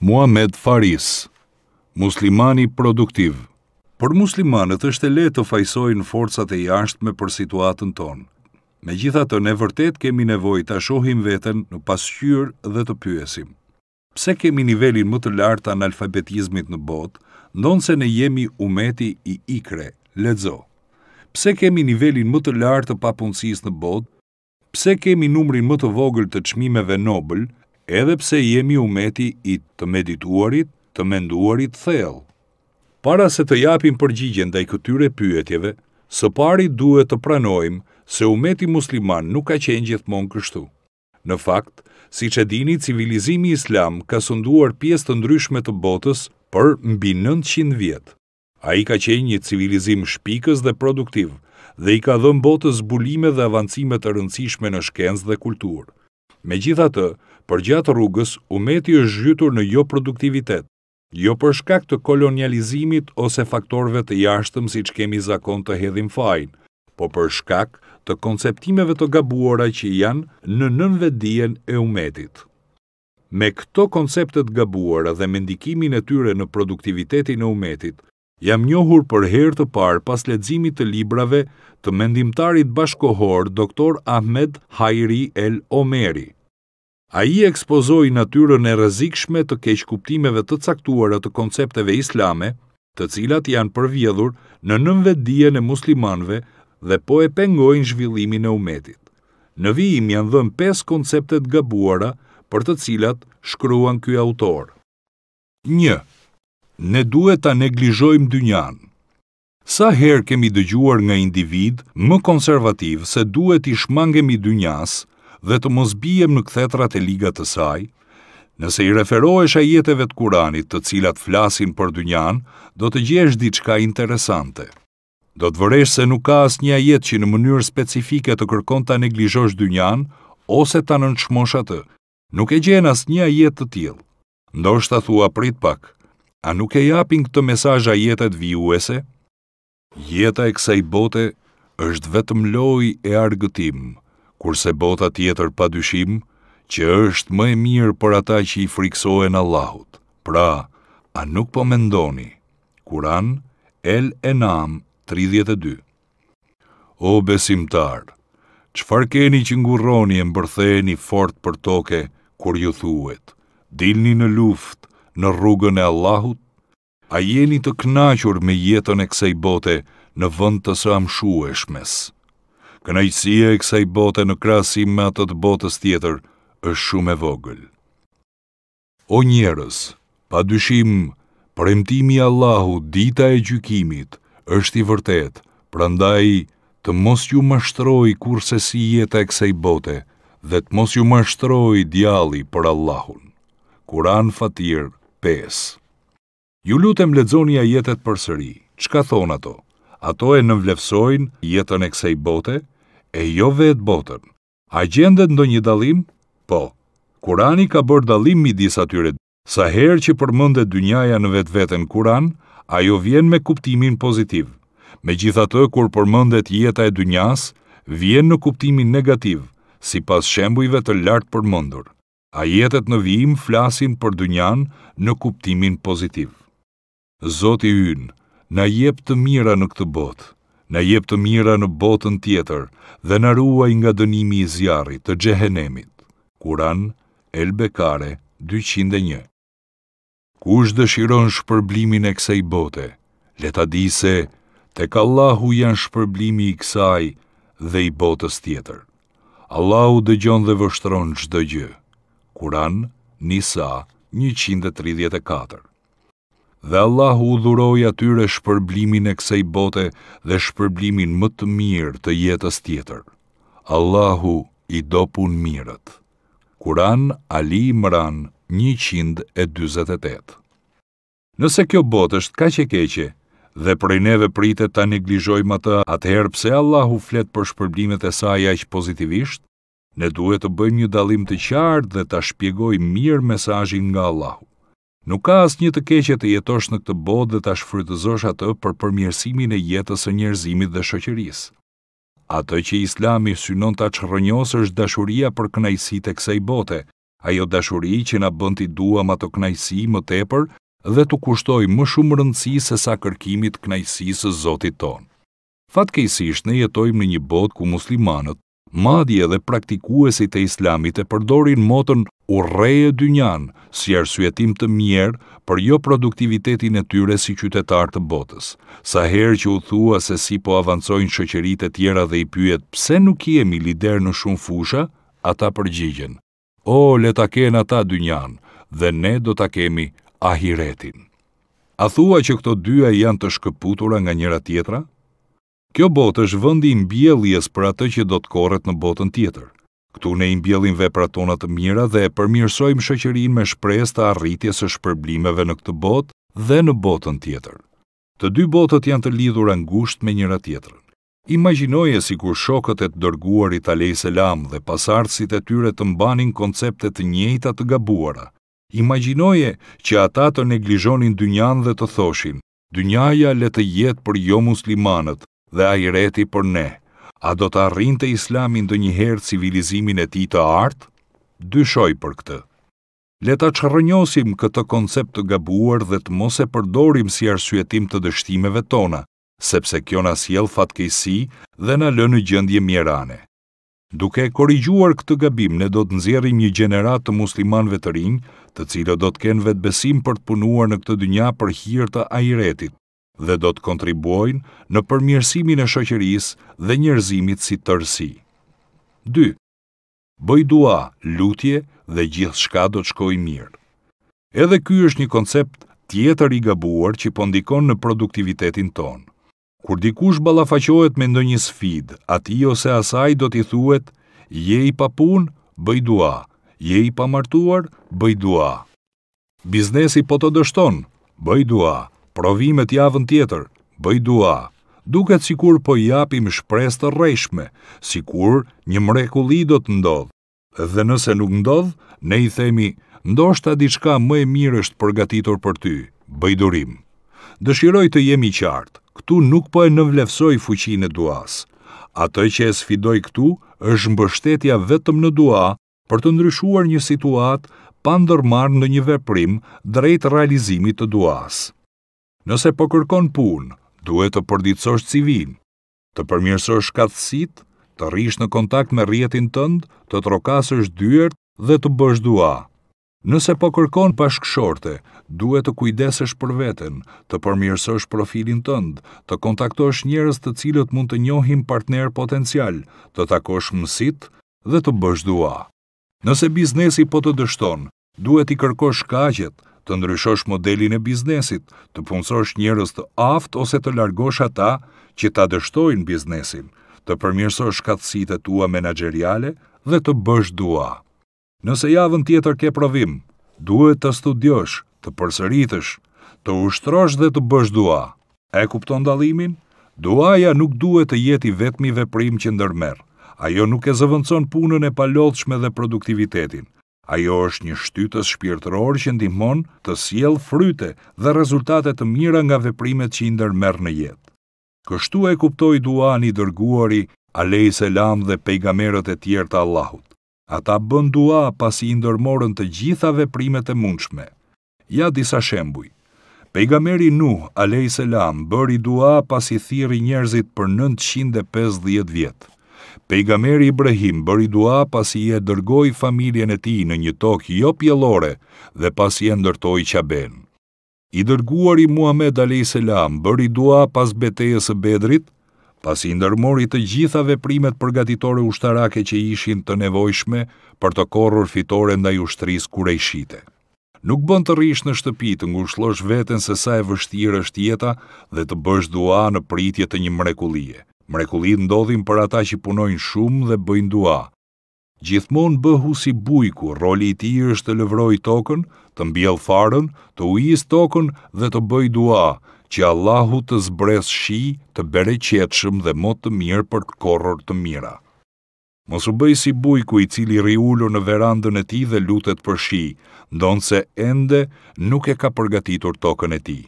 Muhammed Faris, muslimani produktiv. Për muslimanët është e letë të fajsojnë forcat e jashtme për situatën tonë. Me gjitha të ne vërtet kemi nevoj të ashohim vetën në pasqyrë dhe të pyesim. Pse kemi nivelin më të lartë analfabetizmit në botë, ndonë se ne jemi umeti i ikre, ledzo. Pse kemi nivelin më të lartë të papunësis në botë, pse kemi numrin më të vogël të qmimeve nobel, edhe pse jemi umeti i të medituarit, të menduarit thellë. Para se të japim përgjigjen ndaj këtyre pyetjeve, së pari duhet të pranojmë se umeti musliman nuk ka qenë gjithmonë kështu. Në fakt, siç e dini, civilizimi islam ka sunduar pjesë të ndryshme të botës për mbi 900 vjet. A i ka qenë një civilizim shpikës dhe produktiv dhe i ka dhënë botës bulime dhe avancimet të rëndësishme në shkenz dhe kulturë. Me gjitha të, për gjatë rrugës, umeti është zhytur në jo produktivitet, jo për shkak të kolonializimit ose faktorve të jashtëm si që kemi zakon të hedhim fajnë, po për shkak të konceptimeve të gabuara që janë në nënvedien e umetit. Me këto konceptet gabuara dhe mendikimin e tyre në produktivitetin e umetit, jam njohur për herë të parë pas ledzimit të librave të mendimtarit bashkohor dr. Ahmed Hajri El Omeri, A i ekspozoi natyrën e rëzikshme të keq kuptimeve të caktuar të koncepteve islame, të cilat janë përvjedhur në nënvedijen e muslimanve dhe po e pengojnë zhvillimin e umetit. Në vijim janë dhëm 5 konceptet gabuara për të cilat shkruan ky autor. 1. ne duhet ta neglizhojmë dynjan. Sa herë kemi dëgjuar nga individ më konservativ se duhet i shmangemi dynjas, dhe të mos bijem në kthetrat e ligat të saj, nëse i referohesh a jetëve të kuranit të cilat flasin për dynjan, do të gjesh diçka interesante. Do të vëresh se nuk ka asë një ajet që në mënyrë specifike të kërkon të neglizhosh dynjan, ose të nënçmosh të. nuk e gjen asë një ajet të tjilë. Ndo është të thua prit pak, a nuk e japin këtë mesaj a jetët vijuese? Jeta e kësaj bote është vetëm loj e argëtimë, kurse bota tjetër pa dyshim, që është më e mirë për ata që i friksohen Allahut. Pra, a nuk po mendoni? Kur'an, El Enam 32. O besimtar, çfarë keni që ngurroni e mbërtheheni fort për tokë kur ju thuhet? Dilni në luftë në rrugën e Allahut? A jeni të knaqur me jetën e kësaj bote në vënd të së amshueshmes? Kënajësia e kësaj bote në krahasim me atë të botës tjetër është shumë e vogël. O njerës, pa dyshim, premtimi i Allahut dita e gjykimit është i vërtet, prandaj të mos ju mashtroj kurse si jeta e kësaj bote dhe të mos ju mashtroj djalli për Allahun. Kur'an Fatir 5. Ju lutem lexoni për përsëri. Çka thonë ato? ato e nënvlefsojnë jetën e kësej bote, e jo vetë botën. A gjendet ndo një dalim? Po, Kurani ka bërë dalim mi disa tyret. Sa herë që përmëndet dynjaja në vetë vetën Kuran, ajo vjen me kuptimin pozitiv. Me gjitha të, kur përmëndet jeta e dynjas, vjen në kuptimin negativ, si pas shembujve të lartë përmëndur. A jetet në vijim flasin për dynjan në kuptimin pozitiv. Zoti hynë, na jep të mira në këtë botë, na jep të mira në botën tjetër dhe na ruaj nga dënimi i zjarrit të xhehenemit. Kur'an El Bekare 201. Kush dëshiron shpërblimin e kësaj bote, le ta di se tek Allahu janë shpërblimi i kësaj dhe i botës tjetër. Allahu dëgjon dhe vështron çdo gjë. Kur'an Nisa 134 dhe Allahu u dhuroj atyre shpërblimin e kësaj bote dhe shpërblimin më të mirë të jetës tjetër. Allahu i do punë mirët. Kuran Ali Imran 148. Nëse kjo botë është kaq e keqe dhe prej neve pritet ta neglizhojmë atë, atëherë pse Allahu flet për shpërblimet e saj aq pozitivisht? Ne duhet të bëjmë një dallim të qartë dhe ta shpjegojmë mirë mesazhin nga Allahu. Nuk ka asë një të keqe të jetosh në këtë bodë dhe të shfrytëzosh atë për përmjërsimin e jetës e njerëzimit dhe shoqërisë. Ato që islami synon të aqërënjos është dashuria për knajsi të kësaj bote, ajo dashuri që na bënd t'i duam ato knajsi më tepër dhe t'u kushtoj më shumë rëndësi se sa kërkimit kënajsi së zotit ton. Fatkejsisht ne jetojmë në një bot ku muslimanët, madje dhe praktikuesit e islamit e përdorin motën u reje dynjanë, si arsyetim të mirë për jo produktivitetin e tyre si qytetar të botës. Sa herë që u thua se si po avancojnë shoqëritë e tjera dhe i pyet pse nuk jemi lider në shumë fusha, ata përgjigjen: "O, le ta kenë ata dynjan, dhe ne do ta kemi ahiretin." A thua që këto dyja janë të shkëputura nga njëra tjetra? Kjo botë është vëndi i mbjelljes për atë që do të korret në botën tjetër. Këtu ne imbjellim vepra tona të mira dhe e përmirësojmë shëqerin me shprejës të arritjes së shpërblimeve në këtë bot dhe në botën tjetër. Të dy botët janë të lidhur angusht me njëra tjetër. Imaginoje si kur shokët e të dërguar i talej se lam dhe pasartësit e tyre të mbanin konceptet të njëjta të gabuara. Imaginoje që ata të neglizhonin dynjan dhe të thoshin, dynjaja le të jetë për jo muslimanët dhe ajreti për ne. A do të arrinte islamin dhe njëherë civilizimin e ti të artë? Dyshoj për këtë. Leta rënjosim këtë koncept të gabuar dhe të mos e përdorim si arsuetim të dështimeve tona, sepse kjo në asjel fatkejsi dhe në lënë gjëndje mjerane. Duke e korigjuar këtë gabim, ne do të nëzjerim një generat të musliman të të cilë do të kenë vetë besim për të punuar në këtë dynja për hirë të ajretit, dhe do të kontribuojnë në përmjërsimin e shoqërisë dhe njërzimit si tërsi. 2. Bëjdua, lutje dhe gjithë shka do të shkoj mirë. Edhe ky është një koncept tjetër i gabuar që pondikon në produktivitetin tonë. Kur dikush balafaqohet me ndonjë sfidë, ati ose asaj do t'i thuet, je i pa pun, bëj dua, je i pa martuar, bëj dua. Biznesi po të dështon, bëj dua, provimet javën tjetër, bëj dua, duket si kur po japim shpres të rejshme, si kur një mrekulli do të ndodhë. Dhe nëse nuk ndodhë, ne i themi, ndoshta diçka më e mirë është përgatitur për ty, bëj durim. Dëshiroj të jemi qartë, këtu nuk po e nëvlefsoj fuqin e duas. Ato që e sfidoj këtu është mbështetja vetëm në dua për të ndryshuar një situatë pa ndërmarrë në një veprim drejt realizimit të duas. Nëse po kërkon punë, duhet të përditësosh civin, të përmirësosh shkatësit, të rrish në kontakt me rjetin tënd, të trokasësh dyert dhe të bësh dua. Nëse po kërkon bashkëshorte, duhet të kujdesesh për veten, të përmirësosh profilin tënd, të kontaktosh njerëz të cilët mund të njohin partner potencial, të takosh mësit dhe të bësh dua. Nëse biznesi po të dështon, duhet i kërkosh kaqet të ndryshosh modelin e biznesit, të punësosh njërës të aftë ose të largosh ata që ta dështojnë biznesin, të përmirësosh shkatsit e tua menageriale dhe të bësh dua. Nëse javën tjetër ke provim, duhet të studiosh, të përsëritësh, të ushtrosh dhe të bësh dua. E kupton dalimin? Duaja nuk duhet të jeti vetmi veprim që ndërmer. Ajo nuk e zëvëndson punën e palodhshme dhe produktivitetin. Ajo është një shtytës shpirtëror që ndihmon të sjell fryte dhe rezultate të mira nga veprimet që i ndërmerr në jetë. Kështu e kuptoi Duan i dërguari Alej Selam dhe pejgamerët e tjerë të Allahut. Ata bën dua pasi i ndërmorën të gjitha veprimet e mundshme. Ja disa shembuj. Pejgamberi Nuh, alej selam, bëri dua pasi thirrri njerëzit për 950 vjetë. Pejgamberi Ibrahim bëri dua pasi i dërgoi familjen e tij në një tokë jo pjellore dhe pasi e ndërtoi Qaben. I dërguari Muhammed alayhis salam bëri dua pas betejës së Bedrit, pasi ndërmori të gjitha veprimet përgatitore ushtarake që ishin të nevojshme për të korrur fitore ndaj ushtrisë shite. Nuk bën të rish në shtëpi të ngushllosh veten se sa e vështirë është jeta dhe të bësh dua në pritje të një mrekullie. Mrekullit ndodhin për ata që punojnë shumë dhe bëjnë dua. Gjithmon bëhu si bujku, roli i ti është të lëvroj tokën, të mbjell farën, të ujisë tokën dhe të bëj dua, që Allahu të zbres shi, të bere qetëshëm dhe mot të mirë për të korror të mira. Mosu bëj si bujku i cili riullu në verandën e ti dhe lutet për shi, ndonë se ende nuk e ka përgatitur tokën e ti.